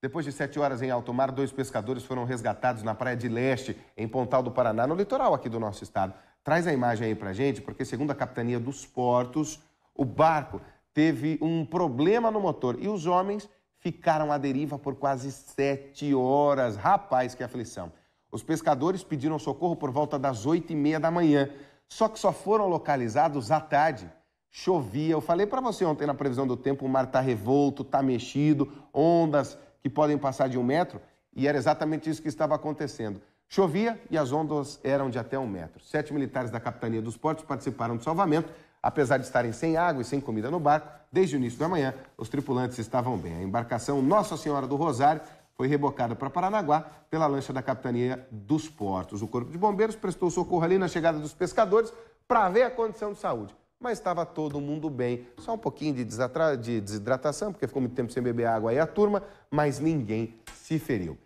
Depois de sete horas em alto mar, dois pescadores foram resgatados na Praia de Leste, em Pontal do Paraná, no litoral aqui do nosso estado. Traz a imagem aí pra gente, porque segundo a capitania dos portos, o barco teve um problema no motor e os homens ficaram à deriva por quase sete horas. Rapaz, que aflição! Os pescadores pediram socorro por volta das oito e meia da manhã, só que só foram localizados à tarde. Chovia, eu falei para você ontem na previsão do tempo, o mar tá revolto, tá mexido, ondas que podem passar de um metro, e era exatamente isso que estava acontecendo. Chovia e as ondas eram de até um metro. Sete militares da Capitania dos Portos participaram do salvamento. Apesar de estarem sem água e sem comida no barco, desde o início da manhã, os tripulantes estavam bem. A embarcação Nossa Senhora do Rosário foi rebocada para Paranaguá pela lancha da Capitania dos Portos. O Corpo de Bombeiros prestou socorro ali na chegada dos pescadores para ver a condição de saúde mas estava todo mundo bem. Só um pouquinho de, de, desidratação, porque ficou muito tempo sem beber água aí a turma, mas ninguém se feriu.